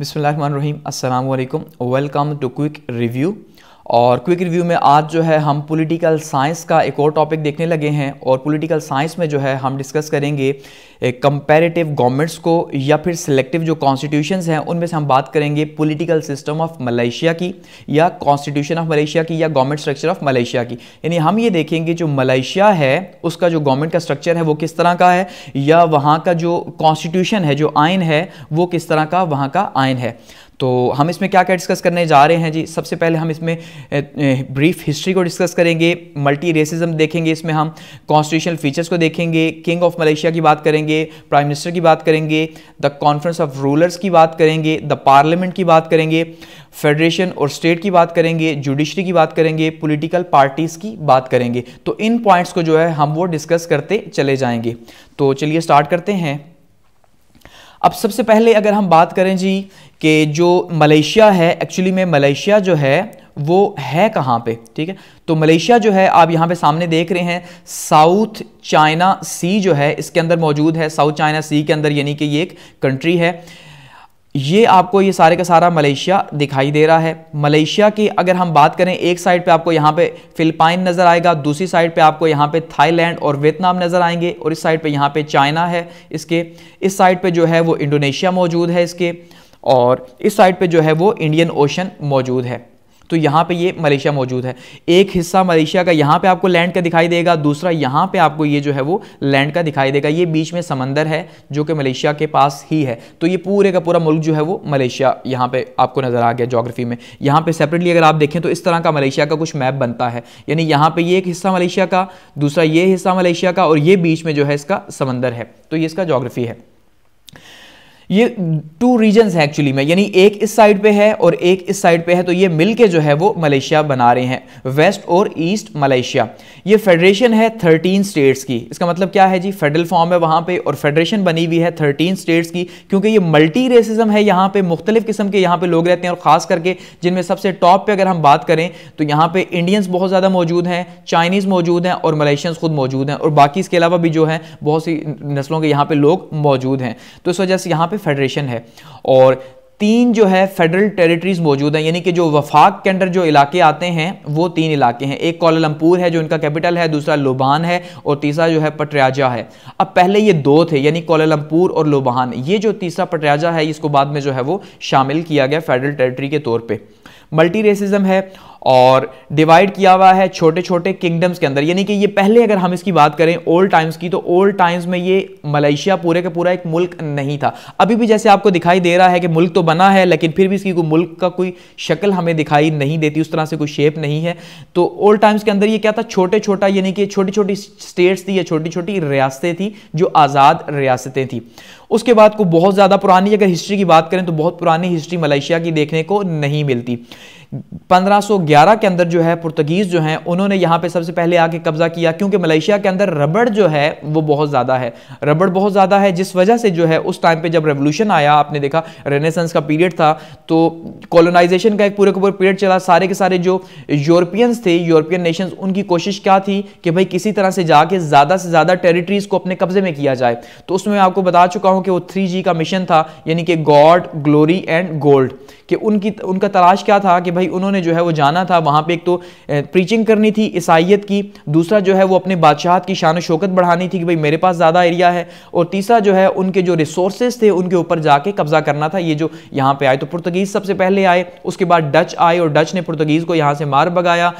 बिसमीम अल्लाम welcome to quick review और क्विक रिव्यू में आज जो है हम पॉलिटिकल साइंस का एक और टॉपिक देखने लगे हैं और पॉलिटिकल साइंस में जो है हम डिस्कस करेंगे कंपैरेटिव eh, गवर्नमेंट्स को या फिर सिलेक्टिव जो कॉन्स्टिट्यूशंस हैं उनमें से हम बात करेंगे पॉलिटिकल सिस्टम ऑफ मलेशिया की या कॉन्स्टिट्यूशन ऑफ मलेशिया की या गवर्नमेंट स्ट्रक्चर ऑफ मलेशिया की यानी हम ये देखेंगे जो मलेशिया है उसका जो गवर्नमेंट का स्ट्रक्चर है वो किस तरह का है या वहाँ का जो कॉन्स्टिट्यूशन है जो आयन है वो किस तरह का वहाँ का आयन है तो हम इसमें क्या क्या डिस्कस करने जा रहे हैं जी सबसे पहले हम इसमें ब्रीफ हिस्ट्री को डिस्कस करेंगे मल्टी रेसिज्म देखेंगे इसमें हम कॉन्स्टिट्यूशनल फीचर्स को देखेंगे किंग ऑफ मलेशिया की बात करेंगे प्राइम मिनिस्टर की बात करेंगे द कॉन्फ्रेंस ऑफ रूलर्स की बात करेंगे द पार्लियामेंट की बात करेंगे फेडरेशन और स्टेट की बात करेंगे जुडिशरी की बात करेंगे पोलिटिकल पार्टीज की बात करेंगे तो इन पॉइंट्स को जो है हम वो डिस्कस करते चले जाएंगे तो चलिए स्टार्ट करते हैं अब सबसे पहले अगर हम बात करें जी कि जो मलेशिया है एक्चुअली में मलेशिया जो है वो है कहाँ पे ठीक है तो मलेशिया जो है आप यहाँ पे सामने देख रहे हैं साउथ चाइना सी जो है इसके अंदर मौजूद है साउथ चाइना सी के अंदर यानी कि ये एक कंट्री है ये आपको ये सारे का सारा मलेशिया दिखाई दे रहा है मलेशिया की अगर हम बात करें एक साइड पे आपको यहाँ पे फिलिपाइन नज़र आएगा दूसरी साइड पे आपको यहाँ पे थाईलैंड और वियतनाम नज़र आएंगे और इस साइड पे यहाँ पे चाइना है इसके इस साइड पे जो है वो इंडोनेशिया मौजूद है इसके और इस साइड पे जो है वो इंडियन ओशन मौजूद है तो यहाँ पे ये मलेशिया मौजूद है एक हिस्सा मलेशिया का यहाँ पे आपको लैंड का दिखाई देगा दूसरा यहाँ पे आपको ये जो है वो लैंड का दिखाई देगा ये बीच में समंदर है जो कि मलेशिया के पास ही है तो ये पूरे का पूरा मुल्क जो है वो मलेशिया यहाँ पे आपको नज़र आ गया जोग्राफी में यहाँ पे सेपरेटली अगर आप देखें तो इस तरह का मलेशिया का कुछ मैप बनता है यानी यहाँ पर ये एक हिस्सा मलेशिया का दूसरा ये हिस्सा मलेशिया का और ये बीच में जो है इसका समंदर है तो ये इसका जोग्राफी है ये टू रीजन है एक्चुअली में यानी एक इस साइड पे है और एक इस साइड पे है तो ये मिलके जो है वो मलेशिया बना रहे हैं वेस्ट और ईस्ट मलेशिया ये फेडरेशन है थर्टीन स्टेट्स की इसका मतलब क्या है जी फेडरल फॉर्म है वहाँ पे और फेडरेशन बनी हुई है थर्टीन स्टेट्स की क्योंकि ये मल्टी रेसिज्म है यहाँ पे मुख्तलिफ किस्म के यहाँ पे लोग रहते हैं और ख़ास करके जिनमें सबसे टॉप पे अगर हम बात करें तो यहाँ पे इंडियंस बहुत ज़्यादा मौजूद हैं चाइनीज़ मौजूद हैं और मलेशियंस खुद मौजूद हैं और बाकी इसके अलावा भी जो है बहुत सी नस्लों के यहाँ पे लोग मौजूद हैं तो इस वजह से यहाँ पे पे फेडरेशन है और तीन जो है फेडरल टेरिटरीज मौजूद हैं यानी कि जो वफाक के अंदर जो इलाके आते हैं वो तीन इलाके हैं एक कोलमपुर है जो इनका कैपिटल है दूसरा लुबान है और तीसरा जो है पटराजा है अब पहले ये दो थे यानी कोलमपुर और लुबान ये जो तीसरा पटराजा है इसको बाद में जो है वो शामिल किया गया फेडरल टेरिटरी के तौर पर मल्टी रेसिज्म है और डिवाइड किया हुआ है छोटे छोटे किंगडम्स के अंदर यानी कि ये पहले अगर हम इसकी बात करें ओल्ड टाइम्स की तो ओल्ड टाइम्स में ये मलेशिया पूरे का पूरा एक मुल्क नहीं था अभी भी जैसे आपको दिखाई दे रहा है कि मुल्क तो बना है लेकिन फिर भी इसकी कोई मुल्क का कोई शक्ल हमें दिखाई नहीं देती उस तरह से कोई शेप नहीं है तो ओल्ड टाइम्स के अंदर ये क्या था छोटे छोटा यानी कि छोटी छोटी स्टेट्स थी या छोटी छोटी रियासतें थी जो आज़ाद रियासतें थी उसके बाद को बहुत ज़्यादा पुरानी अगर हिस्ट्री की बात करें तो बहुत पुरानी हिस्ट्री मलेशिया की देखने को नहीं मिलती 1511 के अंदर जो है पुर्तगीज़ जो हैं उन्होंने यहाँ पे सबसे पहले आके कब्ज़ा किया क्योंकि मलेशिया के अंदर रबड़ जो है वो बहुत ज़्यादा है रबड़ बहुत ज़्यादा है जिस वजह से जो है उस टाइम पे जब रेवोल्यूशन आया आपने देखा रेनेसेंस का पीरियड था तो कॉलोनाइजेशन का एक पूरे का पूरा पीरियड चला सारे के सारे जो यूरोपियंस थे यूरोपियन नेशन उनकी कोशिश क्या थी कि भाई किसी तरह से जाके ज़्यादा से ज़्यादा टेरिटरीज़ को अपने कब्ज़े में किया जाए तो उसमें आपको बता चुका हूँ कि वो थ्री का मिशन था यानी कि गॉड ग्लोरी एंड गोल्ड कि उनकी उनका तलाश क्या था कि भाई उन्होंने जो है वो जाना था वहाँ पे एक तो प्रीचिंग करनी थी ईसाइत की दूसरा जो है वो अपने बादशाहत की शान शौकत बढ़ानी थी कि भाई मेरे पास ज़्यादा एरिया है और तीसरा जो है उनके जो रिसोर्सेज थे उनके ऊपर जाके कब्जा करना था ये जो यहाँ पर आए तो पुर्तगीज़ सबसे पहले आए उसके बाद डच आए और डच ने पुर्तगीज़ को यहाँ से मार भगाया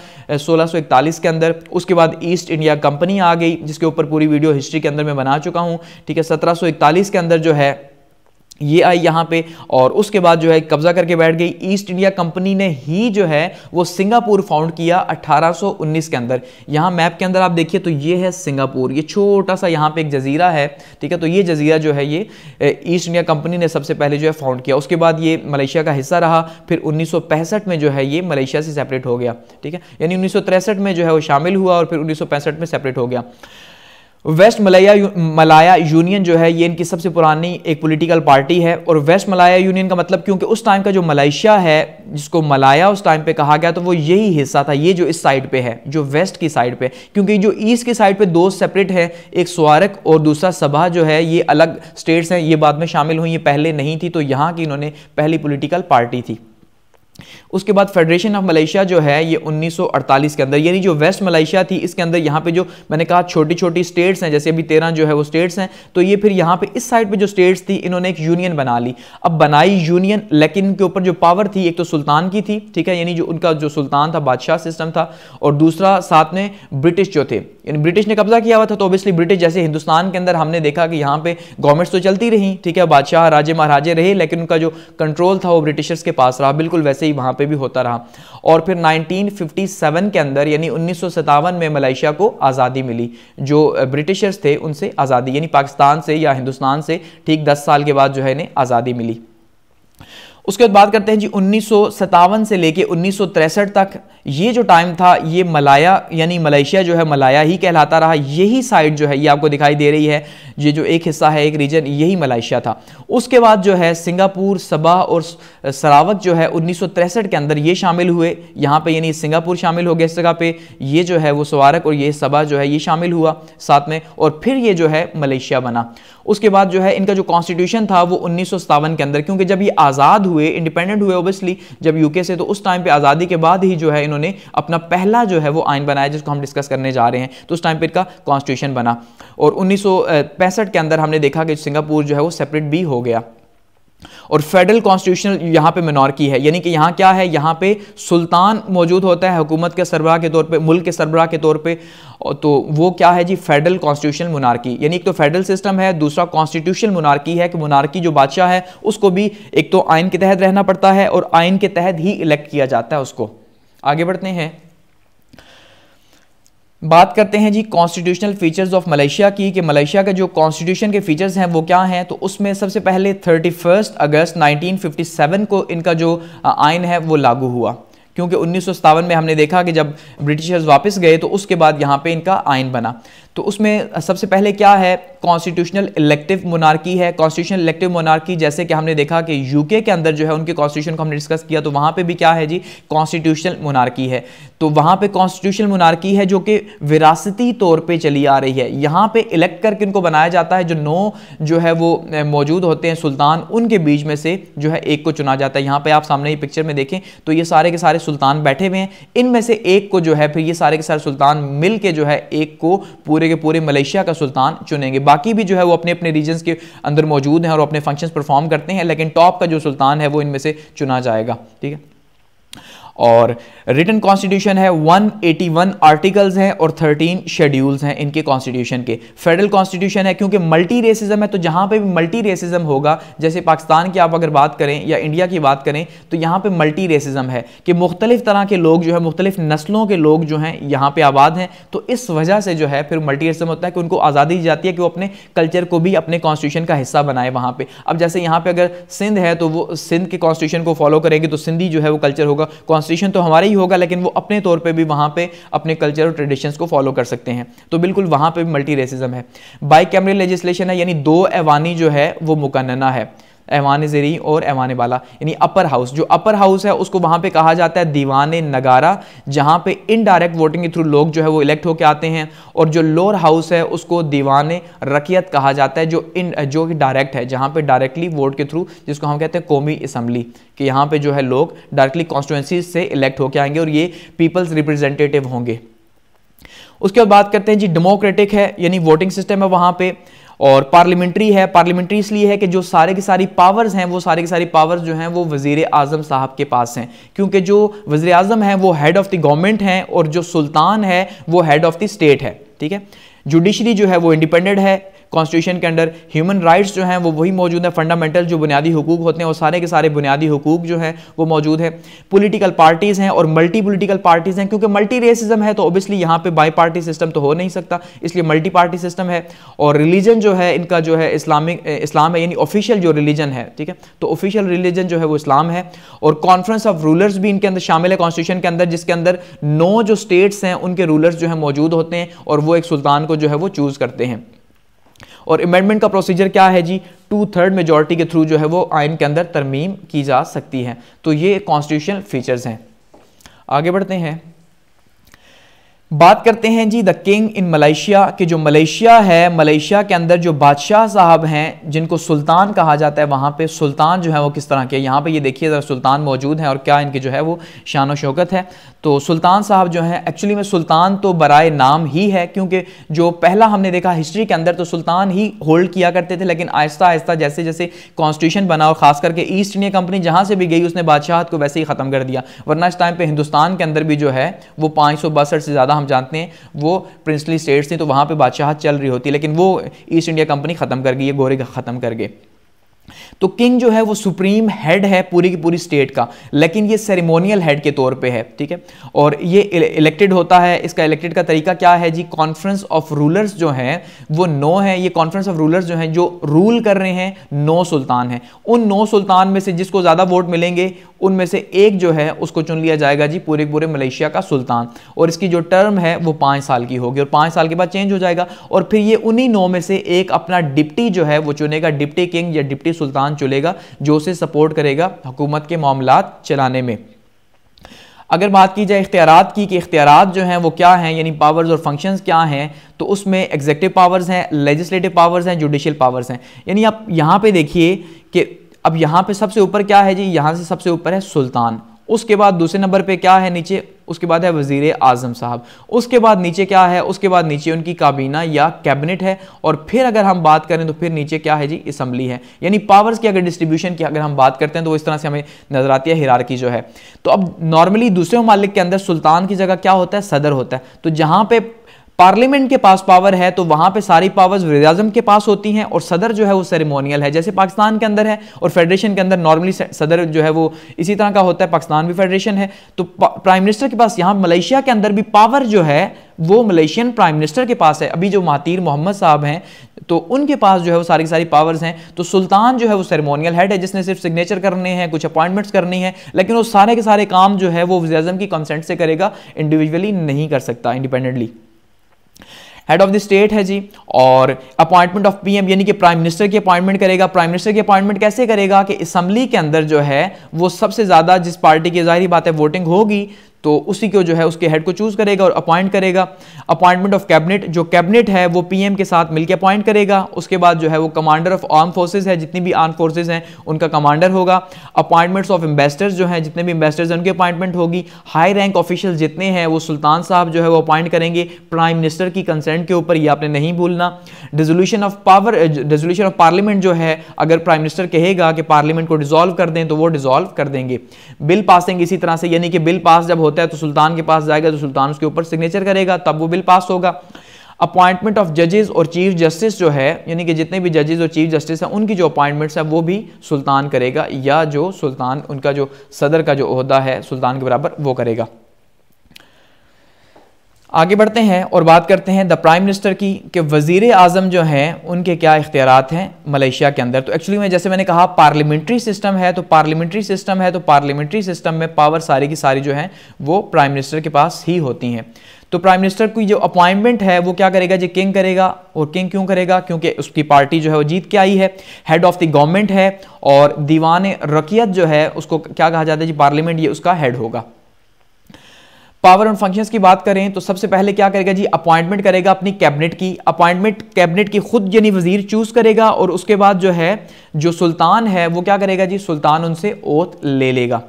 सोलह के अंदर उसके बाद ईस्ट इंडिया कंपनी आ गई जिसके ऊपर पूरी वीडियो हिस्ट्री के अंदर मैं बना चुका हूँ ठीक है सत्रह के अंदर जो है ये आई यहां पे और उसके बाद जो है कब्जा करके बैठ गई ईस्ट इंडिया कंपनी ने ही जो है वो सिंगापुर फाउंड किया 1819 के अंदर यहां मैप के अंदर आप देखिए तो ये है सिंगापुर ये छोटा सा यहाँ पे एक जजीरा है ठीक है तो ये जजीरा जो है ये ईस्ट इंडिया कंपनी ने सबसे पहले जो है फाउंड किया उसके बाद ये मलेशिया का हिस्सा रहा फिर उन्नीस में जो है ये मलेशिया से सेपरेट हो गया ठीक है यानी उन्नीस में जो है वो शामिल हुआ और फिर उन्नीस में सेपरेट हो गया वेस्ट मलाया यू, मलाया यूनियन जो है ये इनकी सबसे पुरानी एक पॉलिटिकल पार्टी है और वेस्ट मलाया यूनियन का मतलब क्योंकि उस टाइम का जो मलेशिया है जिसको मलाया उस टाइम पे कहा गया तो वो यही हिस्सा था ये जो इस साइड पे है जो वेस्ट की साइड पे क्योंकि जो ईस्ट की साइड पे दो सेपरेट है एक स्वारक और दूसरा सभा जो है ये अलग स्टेट्स हैं ये बाद में शामिल हुई ये पहले नहीं थी तो यहाँ की इन्होंने पहली पोलिटिकल पार्टी थी उसके बाद फेडरेशन ऑफ मलेशिया जो है ये 1948 के अंदर यानी जो वेस्ट मलेशिया थी इसके अंदर यहाँ पे जो मैंने कहा छोटी छोटी स्टेट्स हैं जैसे अभी तेरह जो है वो स्टेट्स हैं तो ये फिर यहाँ पे इस साइड पे जो स्टेट्स थी इन्होंने एक यूनियन बना ली अब बनाई यूनियन लेकिन के ऊपर जो पावर थी एक तो सुल्तान की थी ठीक है यानी जो उनका जो सुल्तान था बादशाह सिस्टम था और दूसरा साथ में ब्रिटिश जो थे ब्रिटिश ने कब्जा किया हुआ था तो ऑब्वियसली ब्रिटिश जैसे हिंदुस्तान के अंदर हमने देखा कि यहाँ पे गवर्नमेंट्स तो चलती रही ठीक है बादशाह राजे महाराजे रहे लेकिन उनका जो कंट्रोल था वो ब्रिटिशर्स के पास रहा बिल्कुल वैसे ही वहां पे भी होता रहा और फिर 1957 के अंदर यानी उन्नीस में मलेशिया को आज़ादी मिली जो ब्रिटिशर्स थे उनसे आज़ादी यानी पाकिस्तान से या हिंदुस्तान से ठीक दस साल के बाद जो है इन्हें आज़ादी मिली उसके बाद बात करते हैं जी उन्नीस से लेके उन्नीस तक ये जो टाइम था ये मलाया यानी मलेशिया जो है मलाया ही कहलाता रहा यही साइड जो है ये आपको दिखाई दे रही है ये जो एक हिस्सा है एक रीजन यही मलेशिया था उसके बाद जो है सिंगापुर सबा और सरावक जो है उन्नीस के अंदर ये शामिल हुए यहाँ पे यानी सिंगापुर शामिल हो गया इस जगह पे ये जो है वो सवारक और ये सबा जो है ये शामिल हुआ साथ में और फिर ये जो है मलेशिया बना उसके बाद जो है इनका जो कॉन्स्टिट्यूशन था वो उन्नीस के अंदर क्योंकि जब ये आज़ाद हुए हुए इंडिपेंडेंट हुए ओबियसली जब यूके से तो उस टाइम पे आज़ादी के बाद ही जो है इन्होंने अपना पहला जो है वो आइन बनाया जिसको हम डिस्कस करने जा रहे हैं तो उस टाइम पर इनका कॉन्स्टिट्यूशन बना और उन्नीस के अंदर हमने देखा कि सिंगापुर जो है वो सेपरेट भी हो गया और फेडरल कॉन्स्टिट्यूशनल यहाँ पे मिनॉर्की है यानी कि यहाँ क्या है यहाँ पे सुल्तान मौजूद होता है हुकूमत के सरबराह के तौर पे मुल्क के सरबराह के तौर पे तो वो क्या है जी फेडरल कॉन्स्टिट्यूशनल मोनार्की यानी एक तो फेडरल सिस्टम है दूसरा कॉन्स्टिट्यूशनल मोनार्की है कि मोनार्की जो बादशाह है उसको भी एक तो आयन के तहत रहना पड़ता है और आयन के तहत ही इलेक्ट किया जाता है उसको आगे बढ़ते हैं बात करते हैं जी कॉन्स्टिट्यूशनल फीचर्स ऑफ मलेशिया की कि मलेशिया का जो कॉन्स्टिट्यूशन के फीचर्स हैं वो क्या हैं तो उसमें सबसे पहले 31 अगस्त 1957 को इनका जो आयन है वो लागू हुआ क्योंकि उन्नीस में हमने देखा कि जब ब्रिटिशर्स वापस गए तो उसके बाद यहाँ पे इनका आयन बना तो उसमें सबसे पहले क्या है कॉन्स्टिट्यूशनल इलेक्टिव मोनार्की है कॉन्स्टिट्यूशनल इलेक्टिव मोनार्की जैसे कि हमने देखा कि यूके के अंदर जो है उनके कॉन्स्टिट्यूशन को हमने डिस्कस किया तो वहां पे भी क्या है जी कॉन्स्टिट्यूशनल मोनार्की है तो वहां पे कॉन्स्टिट्यूशनल मोनार्की है जो कि विरासती तौर पे चली आ रही है यहां पर इलेक्ट करके उनको बनाया जाता है जो नौ जो है वो मौजूद होते हैं सुल्तान उनके बीच में से जो है एक को चुना जाता है यहां पर आप सामने ही पिक्चर में देखें तो ये सारे के सारे सुल्तान बैठे हुए हैं इनमें से एक को जो है फिर ये सारे के सारे सुल्तान मिल जो है एक को पूरे पूरे पूरे मलेशिया का सुल्तान चुनेंगे बाकी भी जो है वो अपने अपने रीजन के अंदर मौजूद हैं और अपने फंक्शन परफॉर्म करते हैं लेकिन टॉप का जो सुल्तान है वो इनमें से चुना जाएगा ठीक है और रिटर्न कॉन्स्टिट्यूशन है 181 आर्टिकल्स हैं और 13 शेड्यूल्स हैं इनके कॉन्स्टिट्यूशन के फेडरल कॉन्स्टिट्यूशन है क्योंकि मल्टी रेसिज्म है तो जहां पे भी मल्टी रेसिज्म होगा जैसे पाकिस्तान की आप अगर बात करें या इंडिया की बात करें तो यहाँ पर मल्टी रेसिज्म है कि मुख्तलिफ तरह के लोग जो है मुख्तलिफ नस्लों के लोग जो हैं यहाँ पर आबाद हैं तो इस वजह से जो है फिर मल्टी रेसिज्म होता है कि उनको आज़ादी दी जाती है कि वो अपने कल्चर को भी अपने कॉन्स्टिट्यूशन का हिस्सा बनाए वहाँ पर अब जैसे यहाँ पर अगर सिंध है तो वो सिंध के कॉन्स्टिट्यूशन को फॉलो करेंगे तो सिंधी जो है वो कल्चर होगा ट्रांसलेशन तो हमारा ही होगा लेकिन वो अपने तौर पर भी वहाँ पे अपने कल्चर और ट्रेडिशंस को फॉलो कर सकते हैं तो बिल्कुल वहाँ पर भी मल्टी रेसिज्म है बाई कैमरे लेजिस्लेशन है यानी दो एवानी जो है वो मुकन्ना है ऐवान ज़री और ऐवान बाला यानी अपर हाउस जो अपर हाउस है उसको वहाँ पे कहा जाता है दीवान नगारा जहाँ पे इनडायरेक्ट वोटिंग के थ्रू लोग जो है वो इलेक्ट होकर आते हैं और जो लोअर हाउस है उसको दीवान रकियत कहा जाता है जो इन जो कि डायरेक्ट है जहाँ पे डायरेक्टली वोट के थ्रू जिसको हम कहते हैं कौमी असम्बली कि यहाँ पे जो है लोग डायरेक्टली कॉन्स्टिट्यूंसी से इलेक्ट होकर आएंगे और ये पीपल्स रिप्रेजेंटेटिव होंगे उसके बाद बात करते हैं जी डेमोक्रेटिक है यानी वोटिंग सिस्टम है वहां पे और पार्लियामेंट्री है पार्लियामेंट्री इसलिए है कि जो सारे की सारी पावर्स हैं वो सारे की सारी पावर्स जो हैं वो वजीर आजम साहब के पास हैं क्योंकि जो वजीर आजम हैं वो हेड ऑफ द गवर्नमेंट हैं और जो सुल्तान है वो हेड ऑफ द स्टेट है ठीक है जुडिशरी जो है वो इंडिपेंडेंट है कॉन्स्टिट्यूशन के अंदर ह्यूमन राइट्स जो हैं वो वही मौजूद हैं फंडामेंटल जो बुनियादी हकूक होते हैं वो सारे के सारे बुनियादी हकूक जो हैं वो मौजूद हैं पोलिटिकल पार्टीज़ हैं और मल्टी पोलिटिकल पार्टीज़ हैं क्योंकि मल्टी रेसिज्म है तो ओबियसली यहाँ पर बाई पार्टी सिस्टम तो हो नहीं सकता इसलिए मल्टी पार्टी सिस्टम है और रिलीजन जो है इनका जो है इस्लामिक इस्लाम है यानी ऑफिशियल जो रिलीजन है ठीक है तो ऑफिशियल रिलीजन जो है वो इस्लाम है और कॉन्फ्रेंस ऑफ रूलर्स भी इनके अंदर शामिल है कॉन्स्टिट्यूशन के अंदर जिसके अंदर नौ जो स्टेट्स हैं उनके रूलर्स जो है मौजूद होते हैं और वो एक सुल्तान को जो है वो चूज़ करते हैं और अमेंडमेंट का प्रोसीजर क्या है जी टू थर्ड मेजोरिटी के थ्रू जो है वो आइन के अंदर तरमीम की जा सकती है तो ये कॉन्स्टिट्यूशनल फीचर्स हैं आगे बढ़ते हैं बात करते हैं जी द किंग इन मलेशिया के जो मलेशिया है मलेशिया के अंदर जो बादशाह साहब हैं जिनको सुल्तान कहा जाता है वहाँ पे सुल्तान जो है वो किस तरह के यहाँ पे ये देखिए ज़रा सुल्तान मौजूद हैं और क्या इनके जो है वो शान शौकत है तो सुल्तान साहब जो हैं एक्चुअली में सुल्तान तो बरए नाम ही है क्योंकि जो पहला हमने देखा हिस्ट्री के अंदर तो सुल्तान ही होल्ड किया करते थे लेकिन आहिस्ता आहिस्ता जैसे जैसे कॉन्स्टिट्यूशन बना और ख़ास करके ईस्ट इंडिया कंपनी जहाँ से भी गई उसने बादशाहत को वैसे ही ख़त्म कर दिया वरना इस टाइम पर हिंदुस्तान के अंदर भी जो है वो पाँच से ज़्यादा हम जानते हैं वो प्रिंसली स्टेट्स थी तो वहाँ पर बादशाह चल रही होती लेकिन वो ईस्ट इंडिया कंपनी ख़त्म कर गई है गोरे खत्म कर गए तो किंग जो है वो सुप्रीम हेड है पूरी की पूरी स्टेट का लेकिन ये सेरेमोनियल हेड के तौर पे है ठीक है और ये इलेक्टेड होता है इसका इलेक्टेड का तरीका क्या है जी कॉन्फ्रेंस ऑफ रूलर्स जो हैं वो नौ है ये कॉन्फ्रेंस ऑफ रूलर्स जो हैं जो रूल कर रहे हैं नौ सुल्तान हैं उन नौ सुल्तान में से जिसको ज़्यादा वोट मिलेंगे उनमें से एक जो है उसको चुन लिया जाएगा जी पूरे पूरे मलेशिया का सुल्तान और इसकी जो टर्म है वो पाँच साल की होगी और पाँच साल के बाद चेंज हो जाएगा और फिर ये उन्हीं नौ में से एक अपना डिप्टी जो है वो चुनेगा डिप्टी किंग या डिप्टी सुल्तान चुलेगा जो उसे सपोर्ट करेगा हुकूमत के मामला चलाने में अगर बात की जाए इख्तियार की कि इख्तियार जो हैं वो क्या हैं यानी पावर्स और फंक्शंस क्या हैं तो उसमें एग्जेक्टिव पावर्स हैं लेजिस्लेटिव पावर्स हैं जुडिशल पावर्स हैं यानी आप यहाँ पे देखिए कि अब यहाँ पे सबसे ऊपर क्या है जी यहाँ से सबसे ऊपर है सुल्तान उसके बाद दूसरे नंबर पे क्या है नीचे उसके बाद है वजीर आजम साहब उसके बाद नीचे क्या है उसके बाद नीचे उनकी काबीना या कैबिनेट है और फिर अगर हम बात करें तो फिर नीचे क्या है जी असम्बली है यानी पावर्स की अगर डिस्ट्रीब्यूशन की अगर हम बात करते हैं तो इस तरह से हमें नजर आती है हिरार जो है तो अब नॉर्मली दूसरे ममालिक के अंदर सुल्तान की जगह क्या होता है सदर होता है तो जहां पर पार्लियामेंट के पास पावर है तो वहां पे सारी पावर्स वजम के पास होती हैं और सदर जो है वो सेरेमोनियल है जैसे पाकिस्तान के अंदर है और फेडरेशन के अंदर नॉर्मली सदर जो है वो इसी तरह का होता है पाकिस्तान भी फेडरेशन है तो प्राइम मिनिस्टर के पास यहाँ मलेशिया के अंदर भी पावर जो है वो मलेशियन प्राइम मिनिस्टर के पास है अभी जो महातीर मोहम्मद साहब हैं तो उनके पास जो है वो सारी की सारी पावर्स हैं तो सुल्तान जो है वो सेरेमोनियल हेड है जिसने सिर्फ सिग्नेचर करने हैं कुछ अपॉइंटमेंट्स करनी है लेकिन वो सारे के सारे काम जो है वो वजी की कंसेंट से करेगा इंडिविजुअली नहीं कर सकता independently head of the state है जी और अपॉइंटमेंट ऑफ पीएम यानी कि प्राइम मिनिस्टर की अपॉइंटमेंट करेगा प्राइम मिनिस्टर की अपॉइंटमेंट कैसे करेगा कि असम्बली के अंदर जो है वो सबसे ज़्यादा जिस पार्टी की जाहिर बात है वोटिंग होगी तो उसी को जो है उसके हेड को चूज करेगा और अपॉइंट करेगा अपॉइंटमेंट ऑफ कैबिनेट जो कैबिनेट है वो पीएम के साथ मिलकर अपॉइंट करेगा उसके बाद जो है वो कमांडर ऑफ आर्म फोर्सेज है जितनी भी आर्म फोर्सेज हैं उनका कमांडर होगा अपॉइंटमेंट्स ऑफ एम्बेसडर्स जो हैं जितने भी एम्बेसडर्स हैं उनकी अपॉइंटमेंट होगी हाई रैंक ऑफिशियल जितने हैं वो सुल्तान साहब जो है वो अपॉइंट करेंगे प्राइम मिनिस्टर की कंसेंट के ऊपर ये आपने नहीं भूलना resolution of power resolution of parliament जो है अगर प्राइम मिनिस्टर कहेगा कि पार्लियामेंट को डिजोल्व कर दें तो वो डिजोल्व कर देंगे बिल पासिंग इसी तरह से यानी कि बिल पास जब होते होता है तो सुल्तान के पास जाएगा तो सुल्तान उसके ऊपर सिग्नेचर करेगा तब वो बिल पास होगा अपॉइंटमेंट ऑफ जजेस और चीफ जस्टिस जो है यानी कि जितने भी जजेस और चीफ जस्टिस हैं उनकी जो अपॉइंटमेंट्स हैं वो भी सुल्तान करेगा या जो सुल्तान उनका जो सदर का जो अहदा है सुल्तान के बराबर वो करेगा आगे बढ़ते हैं और बात करते हैं द प्राइम मिनिस्टर की कि वजीर आजम जो हैं उनके क्या इख्तियार हैं मलेशिया के अंदर तो एक्चुअली में जैसे मैंने कहा पार्लियामेंट्री सिस्टम है तो पार्लियामेंट्री सिस्टम है तो पार्लियामेंट्री सिस्टम में पावर सारी की सारी जो है वो प्राइम मिनिस्टर के पास ही होती हैं तो प्राइम मिनिस्टर की जो अपॉइंटमेंट है वो क्या करेगा जी किंग करेगा और किंग क्यों करेगा क्योंकि उसकी पार्टी जो है वो जीत के आई है हेड ऑफ द गवर्नमेंट है और दीवान रकियत जो है उसको क्या कहा जाता है जी पार्लियामेंट ये उसका हेड होगा पावर एंड फंक्शंस की बात करें तो सबसे पहले क्या करेगा जी अपॉइंटमेंट करेगा अपनी कैबिनेट की अपॉइंटमेंट कैबिनेट की खुद यानी वजीर चूज करेगा और उसके बाद जो है जो सुल्तान है वो क्या करेगा जी सुल्तान उनसे ओथ ले लेगा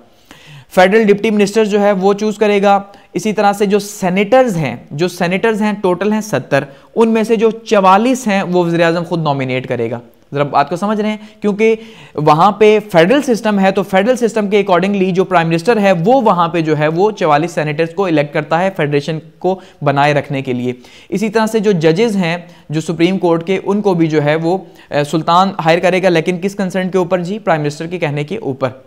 फेडरल डिप्टी मिनिस्टर जो है वो चूज करेगा इसी तरह से जो सेनेटर्स हैं जो सेनेटर्स हैं टोटल हैं सत्तर उनमें से जो चवालीस हैं वो वजी खुद नॉमिनेट करेगा ज़रा बात को समझ रहे हैं क्योंकि वहां पे फेडरल सिस्टम है तो फेडरल सिस्टम के अकॉर्डिंगली जो प्राइम मिनिस्टर है वो वहां पे जो है वो चवालीस सेनेटर्स को इलेक्ट करता है फेडरेशन को बनाए रखने के लिए इसी तरह से जो जजेस हैं जो सुप्रीम कोर्ट के उनको भी जो है वो सुल्तान हायर करेगा लेकिन किस कंसर्न के ऊपर जी प्राइम मिनिस्टर के कहने के ऊपर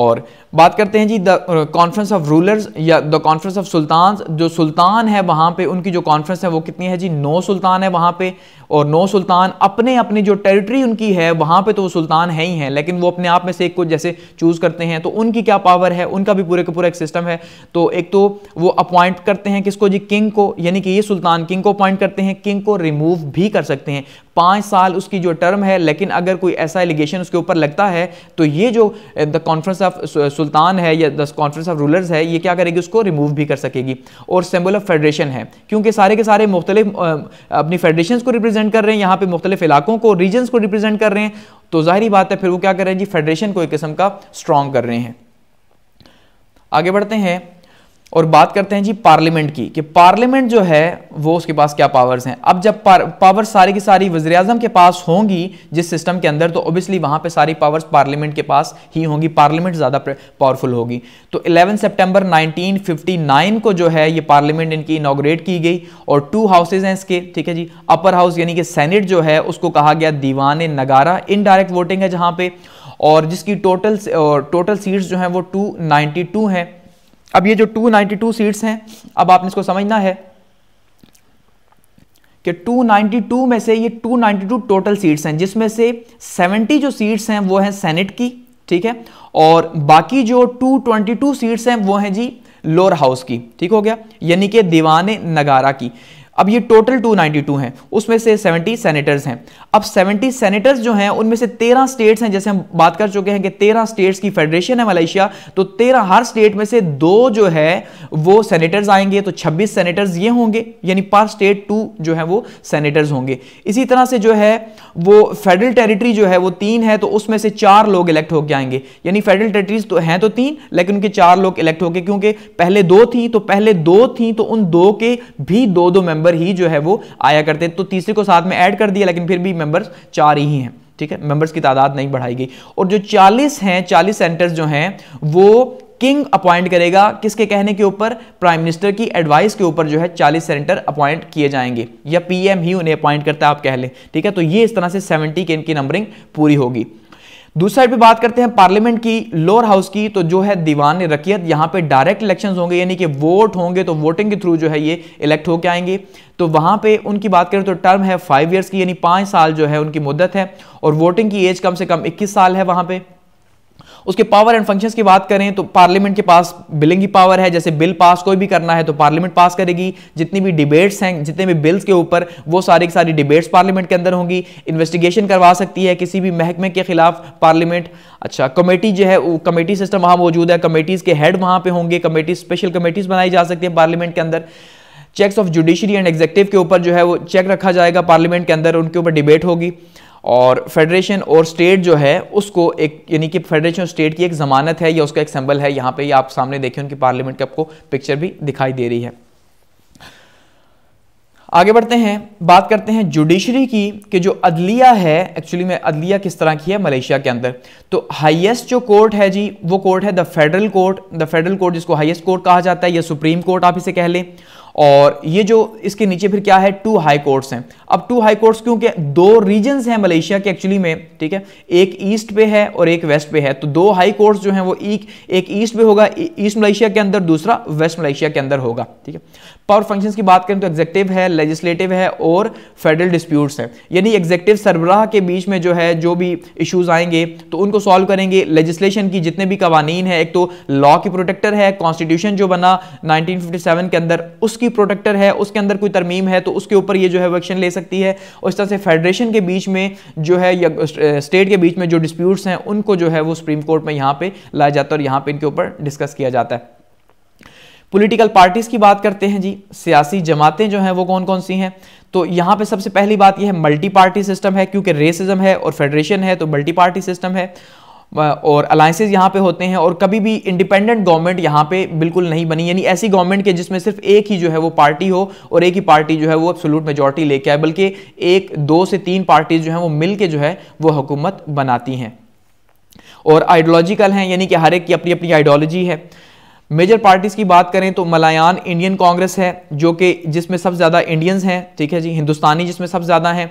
और बात करते हैं जी द कॉन्फ्रेंस ऑफ रूलर्स या द कॉन्फ्रेंस ऑफ सुल्तान जो सुल्तान है वहाँ पे उनकी जो कॉन्फ्रेंस है वो कितनी है जी नौ सुल्तान है वहाँ पे और नौ सुल्तान अपने अपने जो टेरिटरी उनकी है वहां पे तो वो सुल्तान है ही हैं लेकिन वो अपने आप में से एक को जैसे चूज़ करते हैं तो उनकी क्या पावर है उनका भी पूरे का पूरा एक सिस्टम है तो एक तो वो अपॉइंट करते हैं किसको जी किंग को यानी कि ये सुल्तान किंग को अपॉइंट करते हैं किंग को रिमूव भी कर सकते हैं पांच साल उसकी जो टर्म है लेकिन अगर कोई ऐसा एलिगेशन उसके ऊपर लगता है तो ये जो द कॉन्फ्रेंस ऑफ सुल्तान है या द कॉन्फ्रेंस ऑफ रूलर्स है ये क्या करेगी उसको रिमूव भी कर सकेगी और सिंबल ऑफ फेडरेशन है क्योंकि सारे के सारे मुख्तलिफ eh, अपनी फेडरेशन को रिप्रेजेंट रिप्रेजेंट कर रहे हैं यहां पे मुख्तलिफ इलाकों को रीजन को रिप्रेजेंट कर रहे हैं तो जाहिर बात है फिर वो क्या कर रहे हैं जी फेडरेशन को एक किस्म का स्ट्रांग कर रहे हैं आगे बढ़ते हैं और बात करते हैं जी पार्लियामेंट की कि पार्लियामेंट जो है वो उसके पास क्या पावर्स हैं अब जब पावर सारी की सारी वजी अजम के पास होंगी जिस सिस्टम के अंदर तो ओबियसली वहां पे सारी पावर्स पार्लियामेंट के पास ही होंगी पार्लियामेंट ज़्यादा पावरफुल होगी तो 11 सितंबर 1959 को जो है ये पार्लियामेंट इनकी इनाग्रेट की गई और टू हाउसेज हैं इसके ठीक है जी अपर हाउस यानी कि सेनेट जो है उसको कहा गया दीवान नगारा इनडायरेक्ट वोटिंग है जहां पर और जिसकी टोटल टोटल सीट्स जो हैं वो टू हैं अब ये जो 292 सीट्स हैं अब आपने इसको समझना है कि 292 में से ये 292 टोटल सीट्स हैं जिसमें से 70 जो सीट्स हैं वो हैं सेनेट की ठीक है और बाकी जो 222 सीट्स हैं वो हैं जी लोअर हाउस की ठीक हो गया यानी कि दीवाने नगारा की अब ये टोटल 292 हैं उसमें से 70 सेनेटर्स हैं अब 70 सेनेटर्स जो हैं उनमें से 13 स्टेट्स हैं जैसे हम बात कर चुके हैं कि 13 स्टेट्स की फेडरेशन है मलेशिया तो 13 हर स्टेट में से दो जो है वो सेनेटर्स आएंगे तो 26 सेनेटर्स ये होंगे यानी पर स्टेट टू जो है वो सेनेटर्स होंगे इसी तरह से जो है वो फेडरल टेरिटरी जो है वो तीन है तो उसमें से चार लोग इलेक्ट होकर आएंगे यानी फेडरल टेरिटरीज तो हैं तो तीन लेकिन उनके चार लोग इलेक्ट होकर क्योंकि पहले दो थी तो पहले दो थी तो उन दो के भी दो दो मेंबर मेंबर ही जो है वो आया करते हैं तो तीसरे को साथ में ऐड कर दिया लेकिन फिर भी मेंबर्स चार ही हैं ठीक है मेंबर्स की तादाद नहीं बढ़ाई गई और जो 40 हैं 40 सेंटर्स जो हैं वो किंग अपॉइंट करेगा किसके कहने के ऊपर प्राइम मिनिस्टर की एडवाइस के ऊपर जो है 40 सेंटर अपॉइंट किए जाएंगे या पीएम ही उन्हें अपॉइंट करता है आप कह लें ठीक है तो ये इस तरह से 70 के इनकी नंबरिंग पूरी होगी दूसरी साइड पे बात करते हैं पार्लियामेंट की लोअर हाउस की तो जो है दीवान रकियत यहाँ पे डायरेक्ट इलेक्शन होंगे यानी कि वोट होंगे तो वोटिंग के थ्रू जो है ये इलेक्ट होके आएंगे तो वहाँ पे उनकी बात करें तो टर्म है फाइव ईयर्स की यानी पाँच साल जो है उनकी मुद्दत है और वोटिंग की एज कम से कम इक्कीस साल है वहाँ पर उसके पावर एंड फंक्शंस की बात करें तो पार्लियामेंट के पास बिलिंग की पावर है जैसे बिल पास कोई भी करना है तो पार्लियामेंट पास करेगी जितनी भी डिबेट्स हैं जितने भी बिल्स के ऊपर वो सारी की सारी डिबेट्स पार्लियामेंट के अंदर होंगी इन्वेस्टिगेशन करवा सकती है किसी भी महकमे के खिलाफ पार्लियामेंट अच्छा कमेटी जो है कमेटी सिस्टम वहाँ मौजूद है कमेटीज़ के हेड वहाँ पे होंगे कमेटी स्पेशल कमेटीज़ बनाई जा सकती है पार्लियामेंट के अंदर checks of judiciary and executive के ऊपर जो है वो चेक रखा जाएगा पार्लियामेंट के अंदर उनके ऊपर डिबेट होगी और फेडरेशन और स्टेट जो है उसको एक यानी कि फेडरेशन और स्टेट की एक ज़मानत है या उसका एक सिंबल है यहाँ पे ये आप सामने देखिए उनकी पार्लियामेंट की आपको पिक्चर भी दिखाई दे रही है आगे बढ़ते हैं बात करते हैं जुडिशरी की कि जो अदलिया है एक्चुअली में अदलिया किस तरह की है मलेशिया के अंदर तो हाईएस्ट जो कोर्ट है जी वो कोर्ट है the federal court the federal court जिसको हाईएस्ट कोर्ट कहा जाता है या सुप्रीम कोर्ट आप इसे कह लें और ये जो इसके नीचे फिर क्या है टू हाई कोर्ट्स हैं अब टू हाई कोर्ट्स क्योंकि दो रीजन्स हैं मलेशिया के एक्चुअली में ठीक है एक ईस्ट पे है और एक वेस्ट पे है तो दो हाई कोर्ट्स जो हैं वो एक एक ईस्ट पे होगा ईस्ट e-, मलेशिया के अंदर दूसरा वेस्ट मलेशिया के अंदर होगा ठीक है पावर फंक्शन की बात करें तो एग्जेक्टिव है लेजिस्लेटिव है और फेडरल डिस्प्यूट्स हैं यानी एग्जेक्टिव सरबराह के बीच में जो है जो भी इशूज़ आएंगे तो उनको सॉल्व करेंगे लेजिस्लेशन की जितने भी कवानीन है एक तो लॉ की प्रोटेक्टर है कॉन्स्टिट्यूशन जो बना नाइनटीन के अंदर उसकी उसकी प्रोटेक्टर है उसके अंदर कोई तरमीम है तो उसके ऊपर ये जो है वो एक्शन ले सकती है और इस तरह से फेडरेशन के बीच में जो है या स्टेट के बीच में जो डिस्प्यूट्स हैं उनको जो है वो सुप्रीम कोर्ट में यहाँ पे लाया जाता है और यहाँ पे इनके ऊपर डिस्कस किया जाता है पॉलिटिकल पार्टीज़ की बात करते हैं जी सियासी जमातें जो हैं वो कौन कौन सी हैं तो यहाँ पे सबसे पहली बात ये है मल्टी पार्टी सिस्टम है क्योंकि रेसिज्म है और फेडरेशन है तो मल्टी पार्टी सिस्टम है और अलायसेज यहाँ पे होते हैं और कभी भी इंडिपेंडेंट गवर्नमेंट यहाँ पे बिल्कुल नहीं बनी यानी ऐसी गवर्नमेंट के जिसमें सिर्फ एक ही जो है वो पार्टी हो और एक ही पार्टी जो है वो सोलूट मेजोरिटी लेके आए बल्कि एक दो से तीन पार्टी जो है वो मिल जो है वो हुकूमत बनाती हैं और आइडियोलॉजिकल हैं यानी कि हर एक की अपनी अपनी आइडियोलॉजी है मेजर पार्टीज़ की बात करें तो मलायान इंडियन कांग्रेस है जो कि जिसमें सबसे ज़्यादा इंडियंस हैं ठीक है जी हिंदुस्तानी जिसमें सबसे ज़्यादा हैं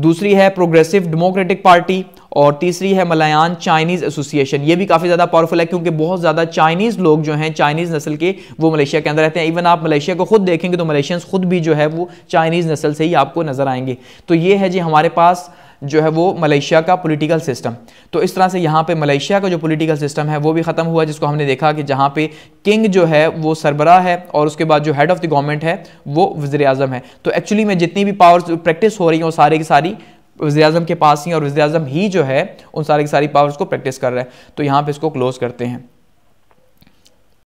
दूसरी है प्रोग्रेसिव डेमोक्रेटिक पार्टी और तीसरी है मलायान चाइनीज़ एसोसिएशन ये भी काफ़ी ज़्यादा पावरफुल है क्योंकि बहुत ज़्यादा चाइनीज़ लोग जो हैं चाइनीज़ नस्ल के वो मलेशिया के अंदर रहते हैं इवन आप मलेशिया को खुद देखेंगे तो मलेशियंस खुद भी जो है वो चाइनीज़ नस्ल से ही आपको नज़र आएंगे तो ये है जी हमारे पास जो है वो मलेशिया का पॉलिटिकल सिस्टम तो इस तरह से यहाँ पे मलेशिया का जो पॉलिटिकल सिस्टम है वो भी ख़त्म हुआ जिसको हमने देखा कि जहाँ पे किंग जो है वो सरबरा है और उसके बाद जो हेड ऑफ़ द गवर्नमेंट है वो वजे अजम है तो एक्चुअली में जितनी भी पावर्स प्रैक्टिस हो रही हैं वो सारी की सारी वजी अजम के पास ही और वजी अजम ही जो है उन सारी की सारी पावर्स को प्रैक्टिस कर रहे हैं तो यहाँ पे इसको क्लोज करते हैं